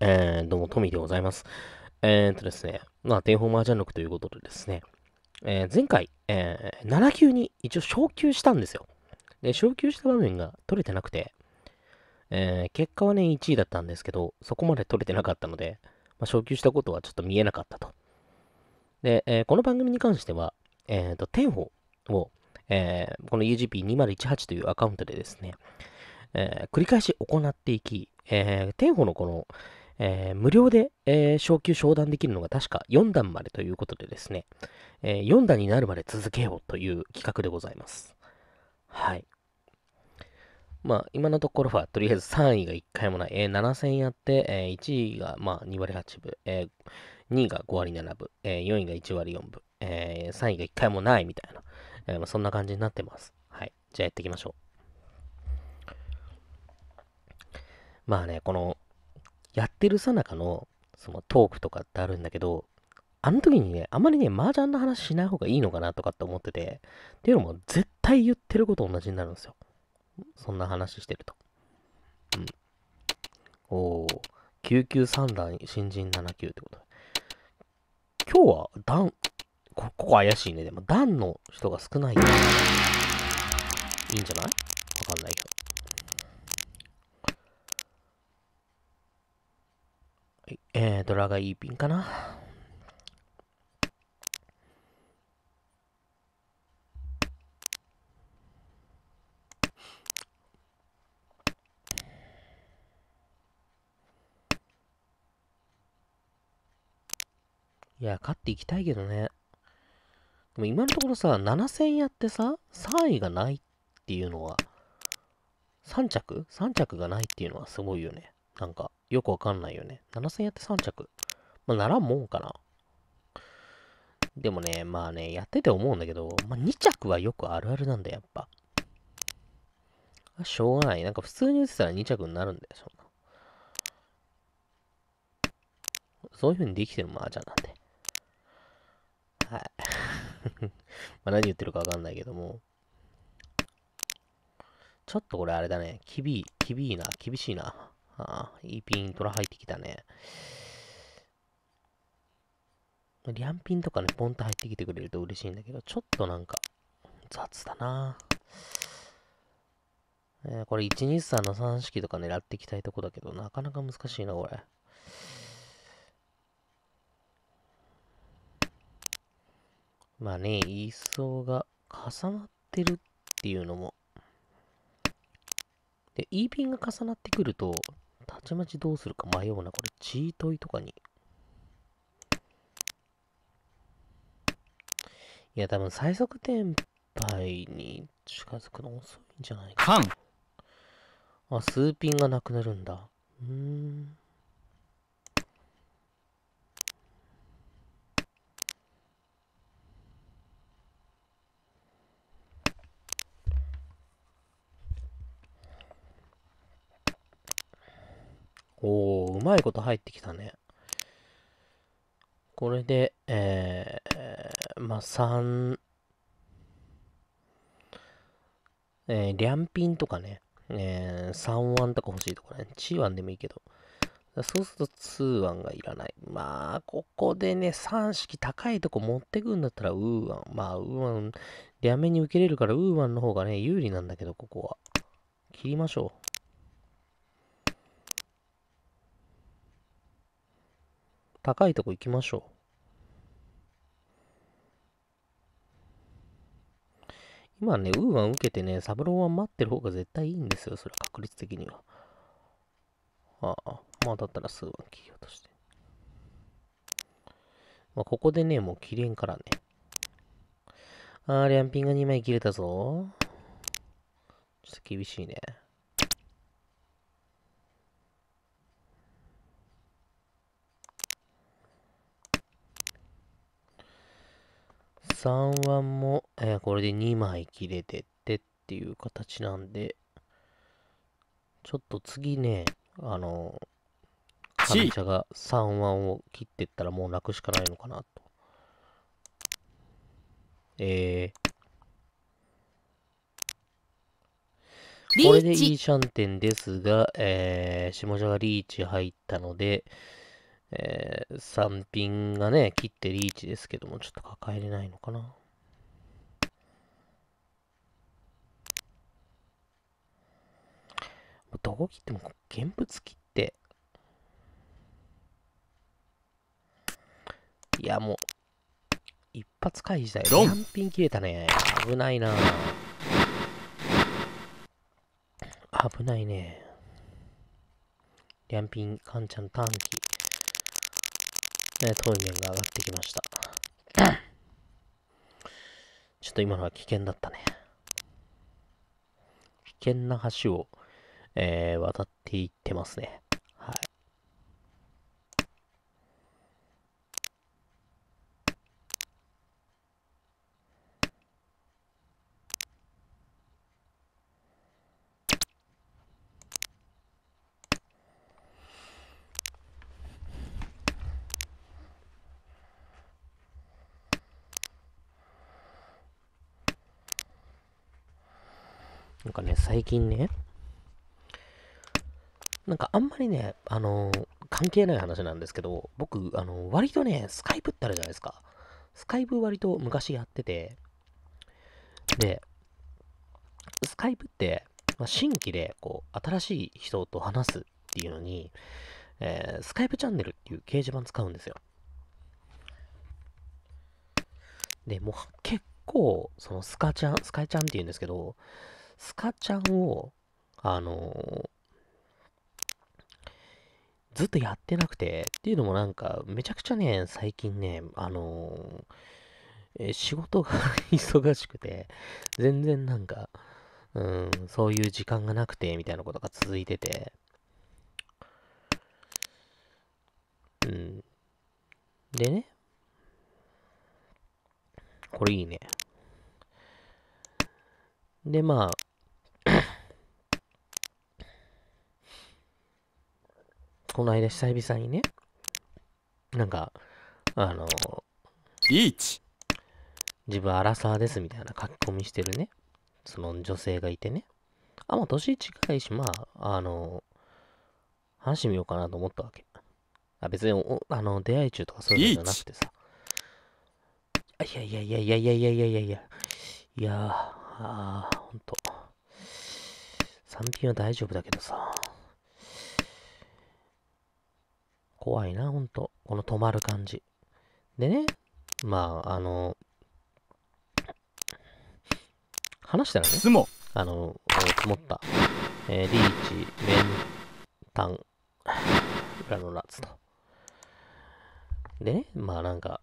えー、どうも、トミーでございます。えー、っとですね、まあ、天保麻雀録ということでですね、えー、前回、えー、7級に一応昇級したんですよ。で、昇級した場面が取れてなくて、えー、結果はね、1位だったんですけど、そこまで取れてなかったので、まあ、昇級したことはちょっと見えなかったと。で、えー、この番組に関しては、えっ、と、天保を、えー、この UGP2018 というアカウントでですね、え繰り返し行っていき、えー、天保のこの、えー、無料で、えー、昇級昇段できるのが確か4段までということでですね、えー、4段になるまで続けようという企画でございます。はい。まあ、今のところは、とりあえず3位が1回もない。えー、7戦やって、えー、1位が、まあ、2割8分、えー、2位が5割7分、えー、4位が1割4分、えー、3位が1回もないみたいな、えまあ、そんな感じになってます。はい。じゃあやっていきましょう。まあね、このやってるさなかの、そのトークとかってあるんだけど、あの時にね、あまりね、麻雀の話しない方がいいのかなとかって思ってて、っていうのも絶対言ってること同じになるんですよ。そんな話してると。うん。おぉ、救急三段新人7級ってこと。今日は段、ここ怪しいね。でも段の人が少ない。いいんじゃないわかんないけど。い、えー、ドラがいいピンかな。いや、勝っていきたいけどね。でも今のところさ、7戦やってさ、3位がないっていうのは、3着 ?3 着がないっていうのはすごいよね。なんか。よくわかんないよね。7000やって3着。まあ、ならんもんかな。でもね、まあね、やってて思うんだけど、まあ、2着はよくあるあるなんだ、やっぱ。しょうがない。なんか普通に打ってたら2着になるんだよ、そんな。そういう風にできてる麻雀なんで。はい。まあ何言ってるかわかんないけども。ちょっとこれあれだね。きび、きびいな、厳しいな。ああ、いいピントラ入ってきたね。リャンピンとかね、ポンと入ってきてくれると嬉しいんだけど、ちょっとなんか、雑だなえー、これ123の3式とか狙っていきたいとこだけど、なかなか難しいな、これ。まあね、一層が重なってるっていうのも。で、E ピンが重なってくると、たちまちどうするか迷うな。これ、チートイとかに。いや、多分最速転敗に近づくの遅いんじゃないか。あ、スーピンがなくなるんだ。うーん。おお、うまいこと入ってきたね。これで、えー、まあ、3、えー、両ンとかね、えー、3腕とか欲しいとこね、チーンでもいいけど、そうすると2ンがいらない。まあ、ここでね、3式高いとこ持ってくんだったらウーワン。まあ、ウーワン、両面に受けれるからウーワンの方がね、有利なんだけど、ここは。切りましょう。高いとこ行きましょう。今ね、ウーアン受けてね、サブローワン待ってる方が絶対いいんですよ。それ確率的には。ああ、まあだったらーワン切り落として。まあ、ここでね、もう切れんからね。ああ、リャンピンが2枚切れたぞ。ちょっと厳しいね。3腕も、えー、これで2枚切れてってっていう形なんで、ちょっと次ね、あのー、会社が3腕を切ってったらもう楽しかないのかなと。えー、これでいいシャンテンですが、えー、下者がリーチ入ったので、えー、3品がね、切ってリーチですけども、ちょっと抱えれないのかな。どこ切っても現物切って。いや、もう、一発回避だよ。3品切れたね。危ないな危ないね。リャンピン、カンちゃん短期。えー、糖麺が上がってきました。ちょっと今のは危険だったね。危険な橋を、えー、渡っていってますね。最近ね、なんかあんまりね、あのー、関係ない話なんですけど、僕、あのー、割とね、スカイプってあるじゃないですか。スカイプ割と昔やってて、で、スカイプって、まあ、新規で、こう、新しい人と話すっていうのに、えー、スカイプチャンネルっていう掲示板使うんですよ。で、もう結構、そのスカちゃん、スカイちゃんっていうんですけど、スカちゃんを、あのずっとやってなくて、っていうのもなんか、めちゃくちゃね、最近ね、あのえ仕事が忙しくて、全然なんか、うん、そういう時間がなくて、みたいなことが続いてて、うん。でね、これいいね。で、まあ、この間久々にね、なんか、あの、リーチ自分アラサーですみたいな書き込みしてるね、その女性がいてね。あ、まあ、年近いし、まあ、あの、話してみようかなと思ったわけ。あ、別にあの、出会い中とかそういうのじゃなくてさ。いやいやいやいやいやいやいやいやいや。いやああ、ほんと。3品は大丈夫だけどさ。怖いな、ほんと。この止まる感じ。でね、まあ、あの、話したらね、もあの、積もった、えー、リーチ、メンタン、裏のラツと。でね、まあなんか、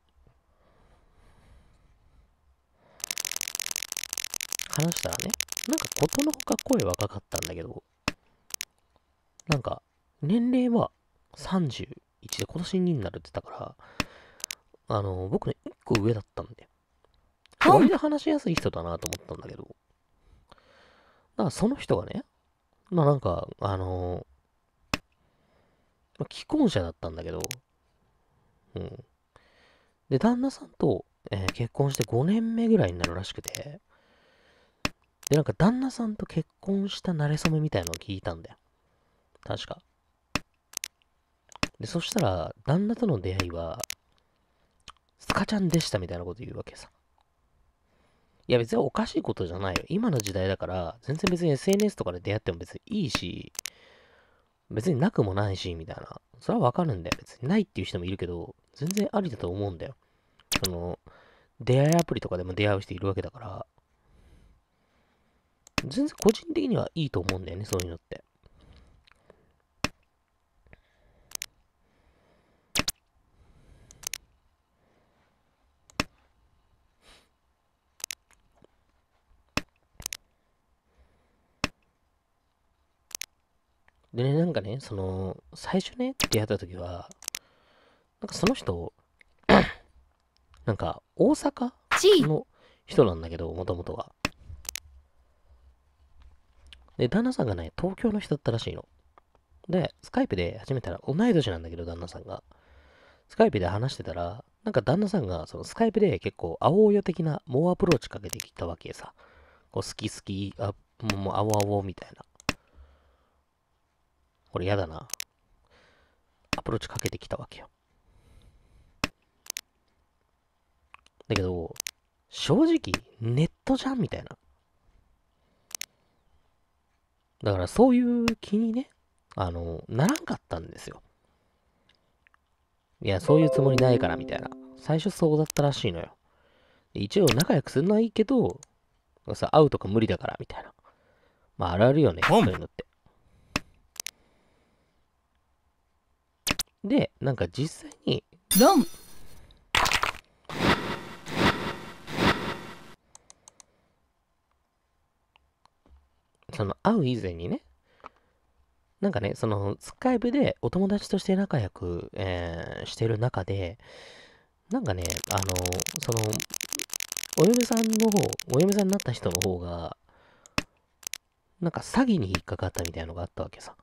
話したらね、なんかことのほか声若かったんだけど、なんか、年齢は31で今年2になるって言ったから、あの、僕ね、1個上だったんで、割と話しやすい人だなと思ったんだけど、だからその人がね、まあなんか、あのー、既婚者だったんだけど、うん。で、旦那さんと、えー、結婚して5年目ぐらいになるらしくて、で、なんか旦那さんと結婚した馴れ初めみたいのを聞いたんだよ。確か。で、そしたら、旦那との出会いは、スカちゃんでしたみたいなこと言うわけさ。いや別におかしいことじゃないよ。今の時代だから、全然別に SNS とかで出会っても別にいいし、別になくもないし、みたいな。それはわかるんだよ。別にないっていう人もいるけど、全然ありだと思うんだよ。その、出会いアプリとかでも出会う人いるわけだから、全然個人的にはいいと思うんだよね、そういうのって。でね、なんかね、その、最初ね、出会った時は、なんかその人、なんか大阪の人なんだけど、もともとは。で、旦那さんがね、東京の人だったらしいの。で、スカイプで始めたら、同い年なんだけど、旦那さんが。スカイプで話してたら、なんか旦那さんが、そのスカイプで結構、青およ的な、猛アプローチかけてきたわけさ。こう、好き好き、あ、もう、青青みたいな。これ嫌だな。アプローチかけてきたわけよ。だけど、正直、ネットじゃんみたいな。だからそういう気にね、あの、ならんかったんですよ。いや、そういうつもりないからみたいな。最初そうだったらしいのよ。一応仲良くすんのはいいけど、さ、会うとか無理だからみたいな。まあ、あるあるよね、そういうのって。で、なんか実際に、ドンその、会う以前にね、なんかね、その、スカイ e でお友達として仲良く、えー、してる中で、なんかね、あの、その、お嫁さんの方、お嫁さんになった人の方が、なんか詐欺に引っかかったみたいのがあったわけさ。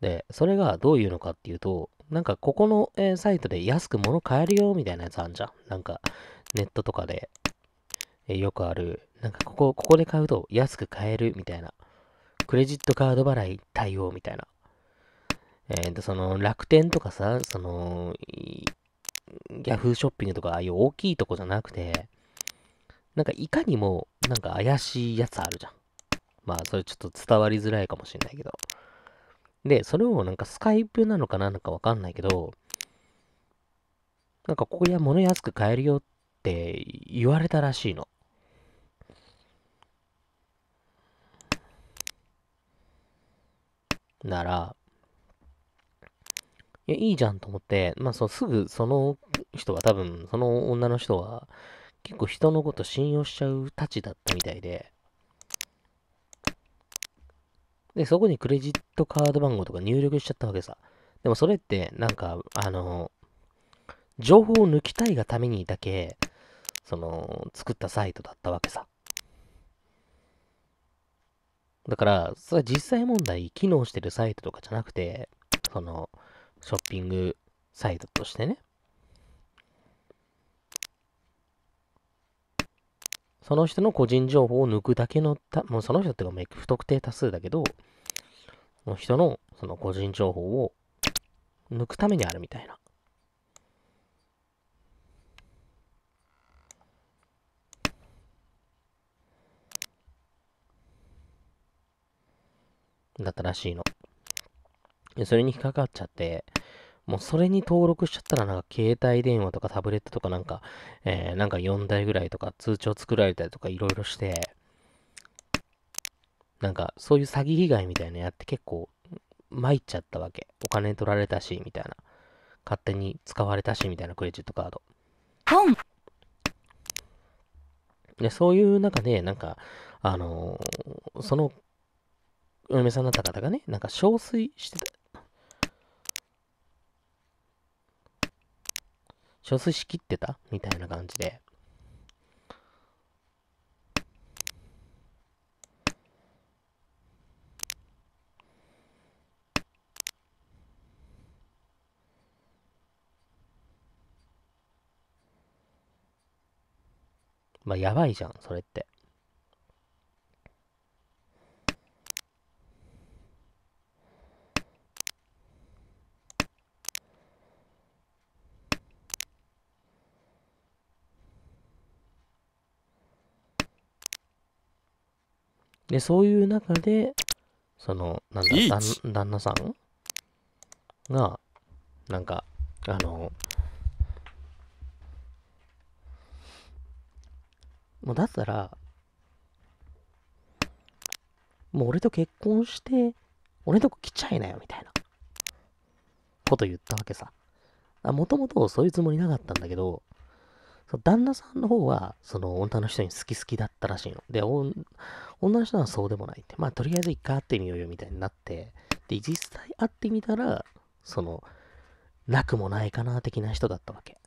で、それがどういうのかっていうと、なんかここの、えー、サイトで安く物買えるよみたいなやつあんじゃん。なんかネットとかで、えー、よくある、なんかここ、ここで買うと安く買えるみたいな。クレジットカード払い対応みたいな。えっ、ー、と、その楽天とかさ、その、ヤフーショッピングとかああいう大きいとこじゃなくて、なんかいかにもなんか怪しいやつあるじゃん。まあそれちょっと伝わりづらいかもしんないけど。で、それをなんかスカイプなのかなんかわかんないけど、なんかここや物安く買えるよって言われたらしいの。なら、いや、いいじゃんと思って、まあ、そう、すぐその人は多分、その女の人は、結構人のこと信用しちゃうたちだったみたいで、で、そこにクレジットカード番号とか入力しちゃったわけさ。でもそれって、なんか、あの、情報を抜きたいがためにだけ、その、作ったサイトだったわけさ。だから、それは実際問題、機能してるサイトとかじゃなくて、その、ショッピングサイトとしてね、その人の個人情報を抜くだけのた、もうその人っていうか、不特定多数だけど、の人のその個人情報を抜くためにあるみたいな。だったらしいの。それに引っかかっちゃって、もうそれに登録しちゃったらなんか携帯電話とかタブレットとかなんか、えー、なんか4台ぐらいとか通帳作られたりとかいろいろして、なんかそういう詐欺被害みたいなやって結構参っちゃったわけ。お金取られたし、みたいな。勝手に使われたし、みたいなクレジットカード。で、そういう中で、なんか、あのー、そのお嫁さんになった方がね、なんか憔悴してた。憔悴しきってたみたいな感じで。まあ、やばいじゃん、それって。で、そういう中で、その、なんだ、旦旦那さんが、なんか、あの、もうだったら、もう俺と結婚して、俺のとこ来ちゃいなよ、みたいな、こと言ったわけさ。もともとそういうつもりなかったんだけど、そ旦那さんの方は、その女の人に好き好きだったらしいの。で、女の人はそうでもないって。まあ、とりあえず一回会ってみようよみたいになって、で、実際会ってみたら、その、なくもないかな的な人だったわけ。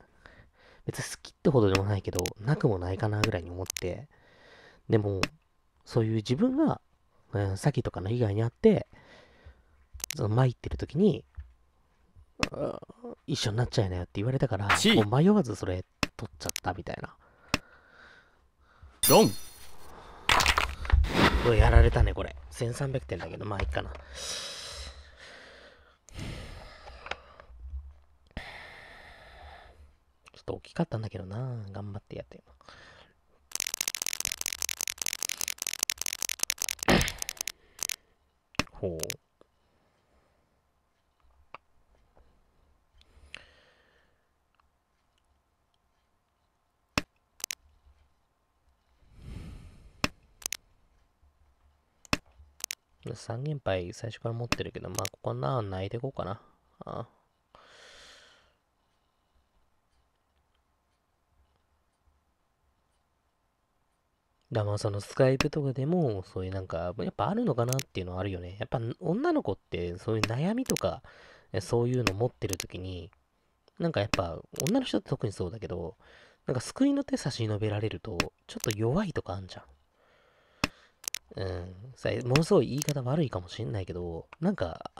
別に好きってほどでもないけど、なくもないかなぐらいに思って、でも、そういう自分が、うん、詐欺とかの被害にあって、その参ってる時に、一緒になっちゃいなよって言われたから、もう迷わずそれ取っちゃったみたいな。ドンうわ、やられたね、これ。1300点だけど、まあいいかな。ちょっと大きかったんだけどな。頑張ってやってほう。三元杯最初から持ってるけど、まあ、ここはな、泣いていこうかな。ああだまあそのスカイプとかでも、そういうなんか、やっぱあるのかなっていうのはあるよね。やっぱ女の子って、そういう悩みとか、そういうの持ってるときに、なんかやっぱ、女の人って特にそうだけど、なんか救いの手差し伸べられると、ちょっと弱いとかあんじゃん。うん、さものすごい言い方悪いかもしんないけど、なんか、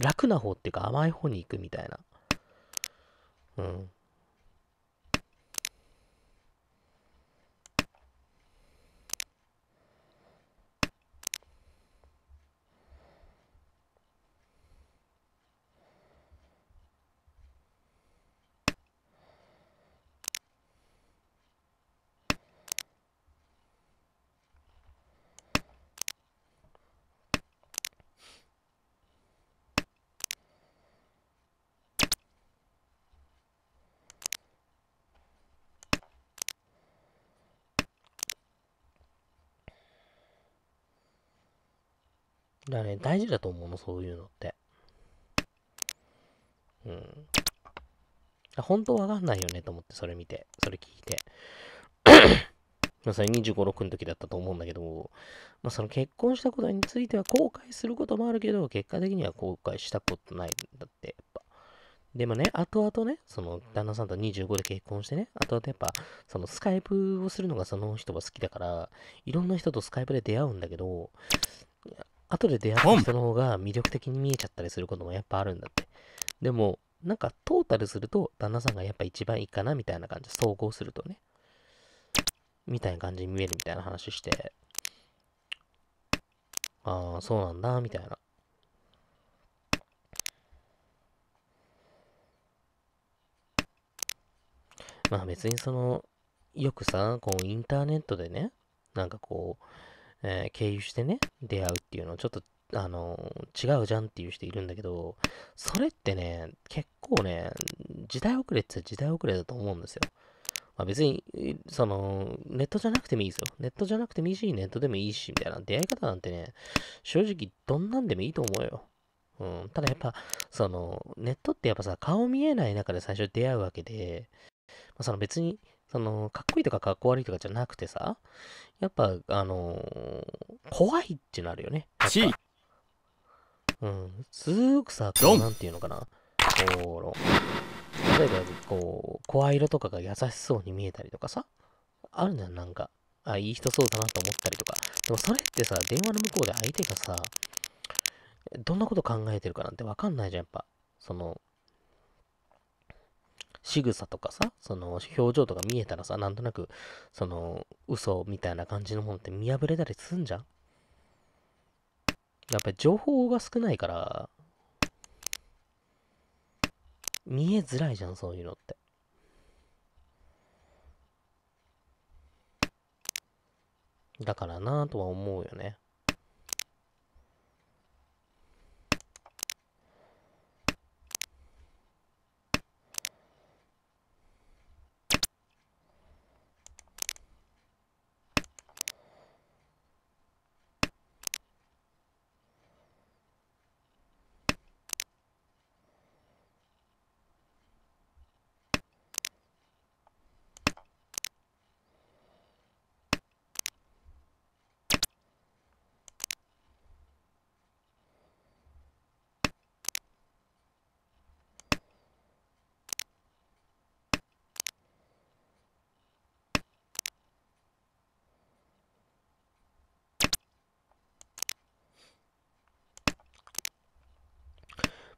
楽な方っていうか甘い方に行くみたいな。うん。だからね、大事だと思うの、そういうのって。うん。本当わかんないよねと思って、それ見て、それ聞いて。まさそれ25、6の時だったと思うんだけど、まあ、その結婚したことについては後悔することもあるけど、結果的には後悔したことないんだって、やっぱ。でもね、後々ね、その旦那さんと25で結婚してね、後々やっぱ、そのスカイプをするのがその人が好きだから、いろんな人とスカイプで出会うんだけど、後で出会った人の方が魅力的に見えちゃったりすることもやっぱあるんだって。でも、なんかトータルすると旦那さんがやっぱ一番いいかなみたいな感じ、総合するとね。みたいな感じに見えるみたいな話して、ああ、そうなんだ、みたいな。まあ別にその、よくさ、こうインターネットでね、なんかこう、えー、経由してね、出会うっていうの、ちょっと、あの、違うじゃんっていう人いるんだけど、それってね、結構ね、時代遅れって時代遅れだと思うんですよ。まあ、別に、その、ネットじゃなくてもいいですよ。ネットじゃなくてもいいし、ネットでもいいし、みたいな。出会い方なんてね、正直、どんなんでもいいと思うよ。うん、ただやっぱ、その、ネットってやっぱさ、顔見えない中で最初出会うわけで、まあ、その別に、その、かっこいいとかかっこ悪いとかじゃなくてさ、やっぱ、あのー、怖いってなるよね。C! うん、すごくさ、こう、なんていうのかな。こう、例えば、こう、声色とかが優しそうに見えたりとかさ、あるじゃん、なんか。あ、いい人そうだなと思ったりとか。でもそれってさ、電話の向こうで相手がさ、どんなこと考えてるかなんてわかんないじゃん、やっぱ。その、仕草とかさ、その表情とか見えたらさ、なんとなく、その嘘みたいな感じのものって見破れたりすんじゃんやっぱり情報が少ないから、見えづらいじゃん、そういうのって。だからなぁとは思うよね。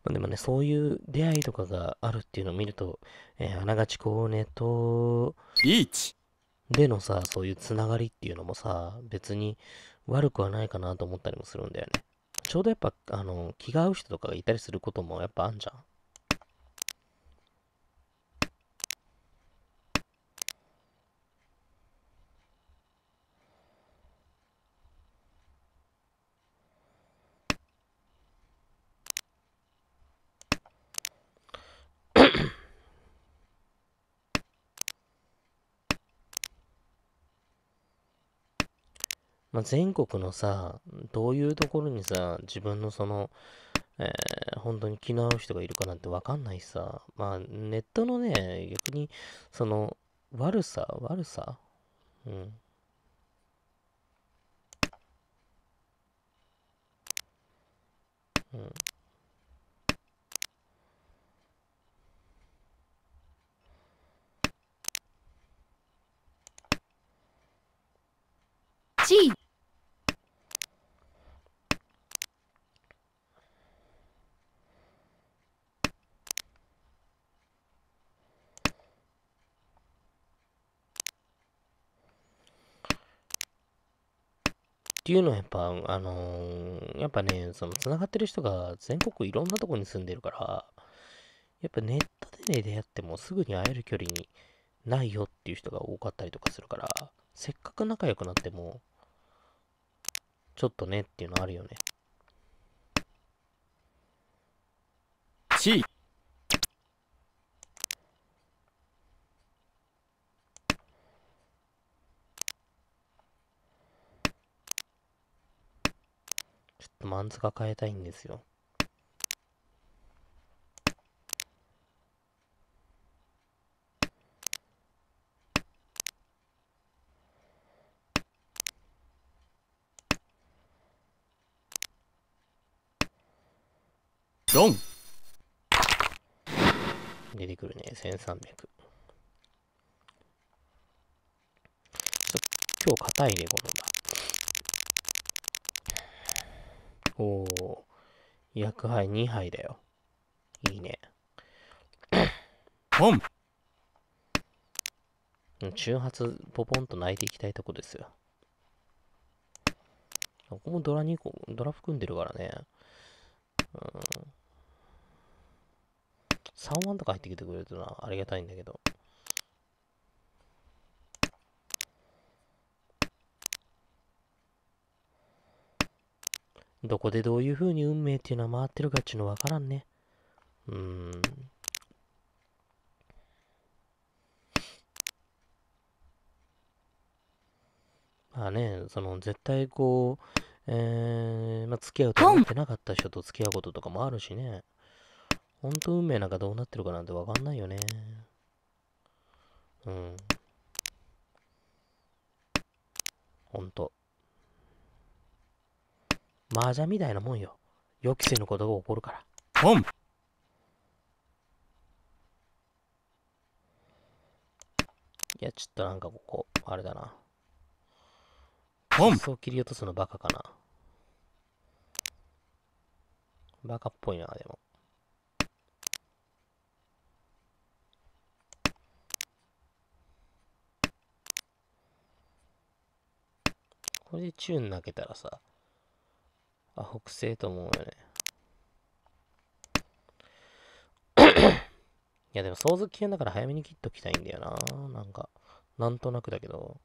まあ、でもね、そういう出会いとかがあるっていうのを見ると、えー、あながちこうネットでのさ、そういうつながりっていうのもさ、別に悪くはないかなと思ったりもするんだよね。ちょうどやっぱ、あの、気が合う人とかがいたりすることもやっぱあんじゃん。まあ、全国のさ、どういうところにさ、自分のその、えー、本当に気の合う人がいるかなんてわかんないしさ、まあ、ネットのね、逆に、その、悪さ、悪さ、うん。うん。G っていうのはやっぱ、あのー、やっぱね、その、繋がってる人が全国いろんなとこに住んでるから、やっぱネットでね、出会ってもすぐに会える距離にないよっていう人が多かったりとかするから、せっかく仲良くなっても、ちょっとねっていうのあるよね。C とマンズが変えたいんですよ。ドン出てくるね、1300。今日硬いね、この場おお、薬杯2杯だよ。いいね。ポン中発ポポンと泣いていきたいとこですよ。ここもドラ2個、ドラ含んでるからね。うん。3万とか入ってきてくれるとな、ありがたいんだけど。どこでどういう風に運命っていうのは回ってるかっちゅうのわからんね。うーん。まあね、その絶対こう、えー、まあ付き合うと思ってなかった人と付き合うこととかもあるしね。ほんと運命なんかどうなってるかなんてわかんないよね。うん。ほんと。麻雀みたいなもんよ。予期せぬことが起こるから。ポンいや、ちょっとなんかここ、あれだな。ポンそう切り落とすのバカかな。バカっぽいな、でも。これでチューン投げたらさ、あ、北西と思うよね。いやでも相続期限だから早めに切っときたいんだよな。なんか、なんとなくだけど。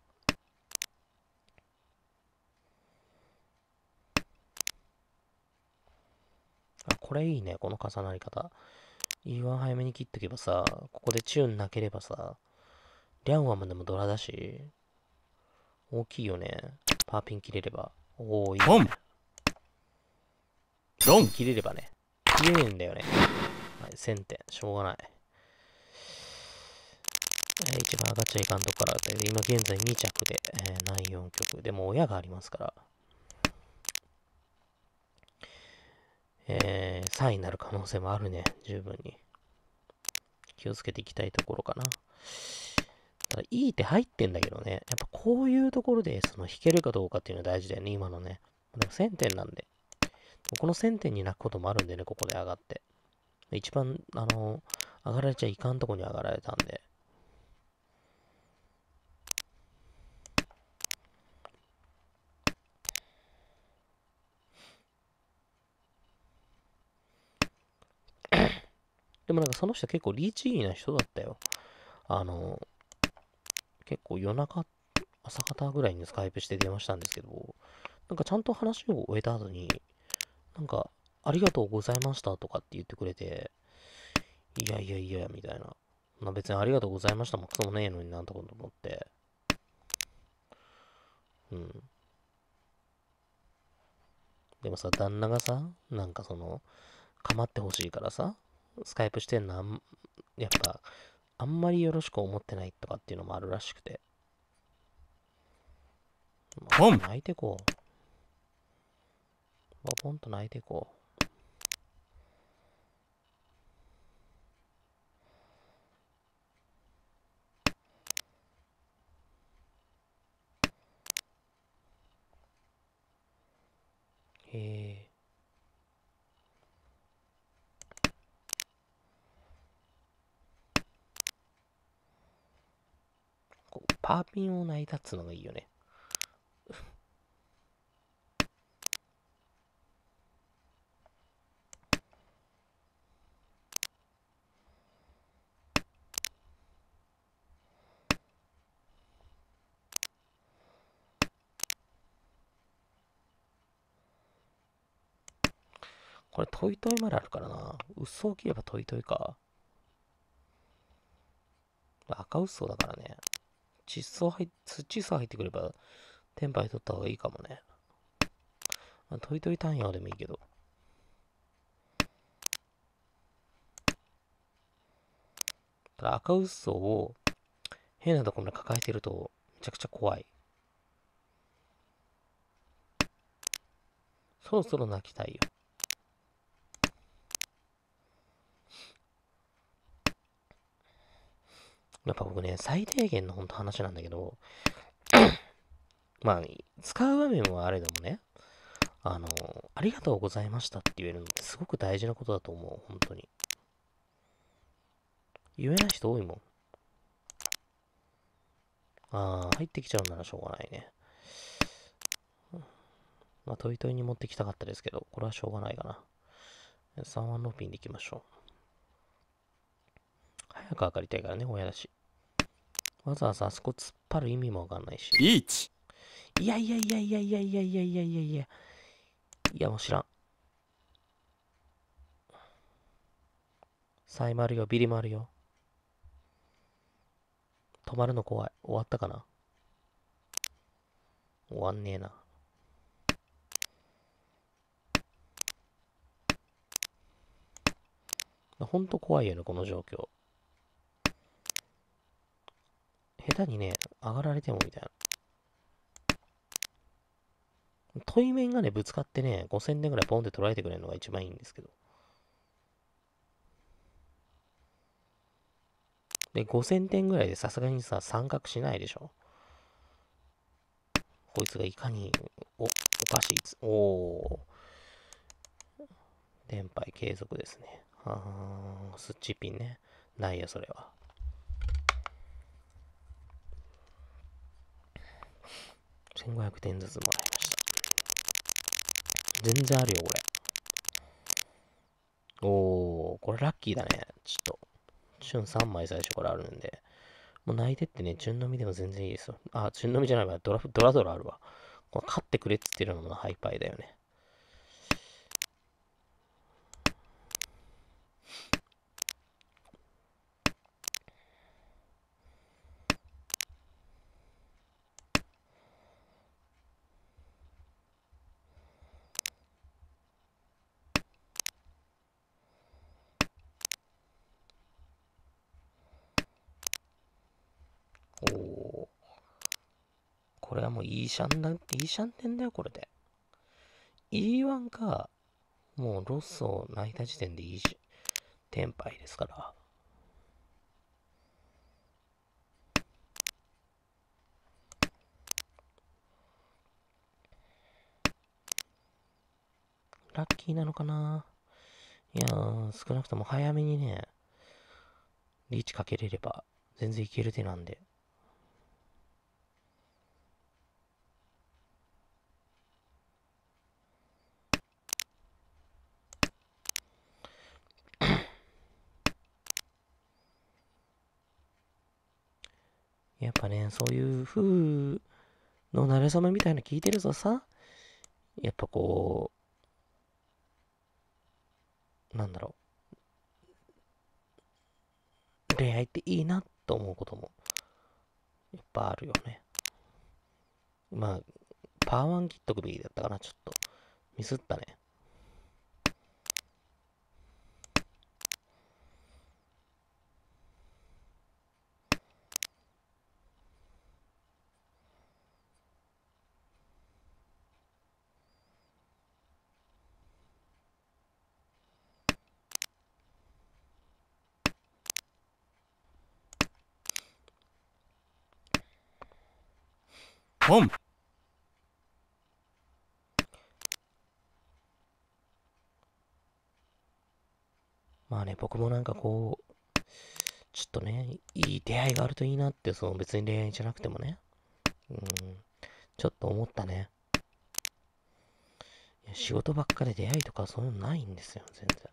あ、これいいね、この重なり方。E1 早めに切っとけばさ、ここでチューンなければさ、リャンワムでもドラだし、大きいよね。パーピン切れれば。おお、いい、ね。ロン切れればね、切れねえんだよね。はい、1000点。しょうがない。えー、一番上がっちゃいかんとこからだけど、今現在2着で、えー、内4局。でも親がありますから。えー、3位になる可能性もあるね。十分に。気をつけていきたいところかな。ただ、いい手入ってんだけどね。やっぱこういうところで、その、弾けるかどうかっていうのは大事だよね、今のね。でも1000点なんで。この1000点に泣くこともあるんでね、ここで上がって。一番、あの、上がられちゃいかんとこに上がられたんで。でもなんかその人結構リーチーな人だったよ。あの、結構夜中、朝方ぐらいにスカイプして電話したんですけど、なんかちゃんと話を終えた後に、なんか、ありがとうございましたとかって言ってくれて、いやいやいや、みたいな。まあ、別にありがとうございましたもクソもねえのになんとかと思って。うん。でもさ、旦那がさ、なんかその、構ってほしいからさ、スカイプしてんのやっぱ、あんまりよろしく思ってないとかっていうのもあるらしくて。まあ、泣いてこう。パポンと泣いていこう。へえ。こう、パーピンを泣いたっつのがいいよね。これ、トイトイまであるからな。嘘を切ればトイトイか。赤嘘だからね。窒素入土さ入ってくれば、テンパイ取った方がいいかもね。トイトイ単位はでもいいけど。ただ赤嘘を変なところまで抱えてるとめちゃくちゃ怖い。そろそろ泣きたいよ。やっぱ僕ね、最低限の本当話なんだけどまあ、使う場面はあれでもね、あの、ありがとうございましたって言えるのってすごく大事なことだと思う、本当に。言えない人多いもん。ああ、入ってきちゃうならしょうがないね。まあ、トイトイに持ってきたかったですけど、これはしょうがないかな。3ワンローピンでいきましょう。早く上がりたいからね、親だし。わざわざあそこ突っ張る意味もわかんないし。リーチいやいやいやいやいやいやいやいやいやいや。いやもう知らん。サイマルよ、ビリマルよ。止まるの怖い。終わったかな終わんねえな。ほんと怖いよね、この状況。下手にね、上がられてもみたいな。対面がね、ぶつかってね、5000点ぐらいポンって取られてくれるのが一番いいんですけど。で、5000点ぐらいでさすがにさ、三角しないでしょ。こいつがいかに、お、おかしいつ、おお。電波継続ですね。あー、スッチピンね。ないよ、それは。1500点ずつもらいました。全然あるよ、これ。おー、これラッキーだね。ちょっと。チュン3枚最初からあるんで。もう泣いてってね、チュンのみでも全然いいですよ。あ、チュンのみじゃないわ。ドラドラドラあるわ。これ勝ってくれって言ってるのもハイパイだよね。いシャンだ、いいシャンテンだよ、これで。E1 か、もうロスを泣いた時点でいいし、テンパイですから。ラッキーなのかないやー、少なくとも早めにね、リーチかけれれば、全然いける手なんで。やっぱね、そういう風の慣れ初めみたいな聞いてるとさ、やっぱこう、なんだろう。恋愛っていいなと思うことも、いっぱいあるよね。まあ、パーワン切っとくべきだったかな、ちょっと。ミスったね。まあね、僕もなんかこう、ちょっとね、いい出会いがあるといいなって、その別に恋愛じゃなくてもね。うん、ちょっと思ったね。仕事ばっかで出会いとかそういうのないんですよ、全然。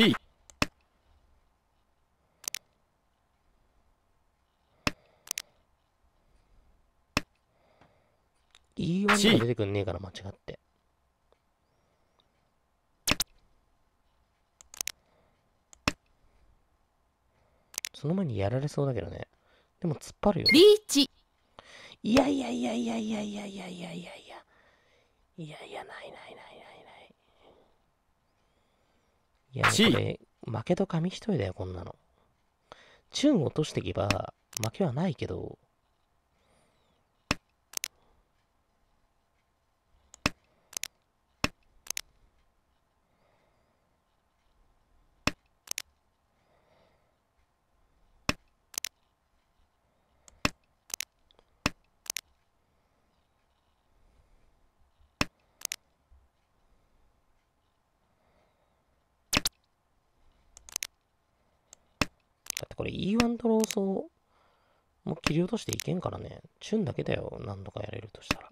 C いいわ出てくんねえから間違って。その前にやられそうだけどね。でも突っ張るよ。リーチいやいやいやいやいやいやいやいやいやいやいやないないない。いや、これ、負けと紙一重だよ、こんなの。チュン落としていけば、負けはないけど、れ E1 とローソー、もう切り落としていけんからね。チュンだけだよ。何度かやれるとしたら。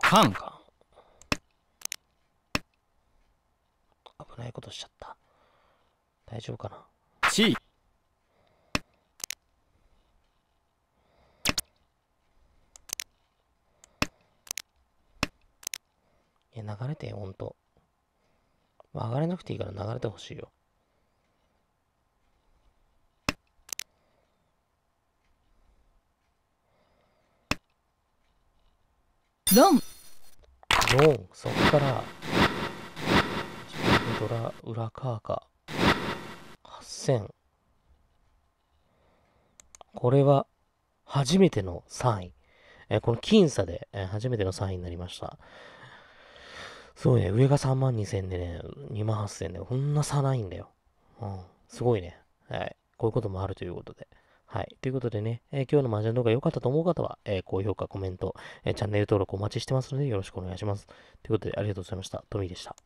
カンカン。危ないことしちゃった。大丈夫かな。C。いや、流れて、ほんと。まあ、上がれなくていいから流れてほしいよ。ロンロンそっからドラ裏カーカ8000これは初めての3位えこの僅差で初めての3位になりましたすごいね。上が3万2000でね、2万8000で、こんな差ないんだよ。うん。すごいね。はい。こういうこともあるということで。はい。ということでね、えー、今日の麻雀動画良かったと思う方は、えー、高評価、コメント、えー、チャンネル登録お待ちしてますのでよろしくお願いします。ということで、ありがとうございました。トミーでした。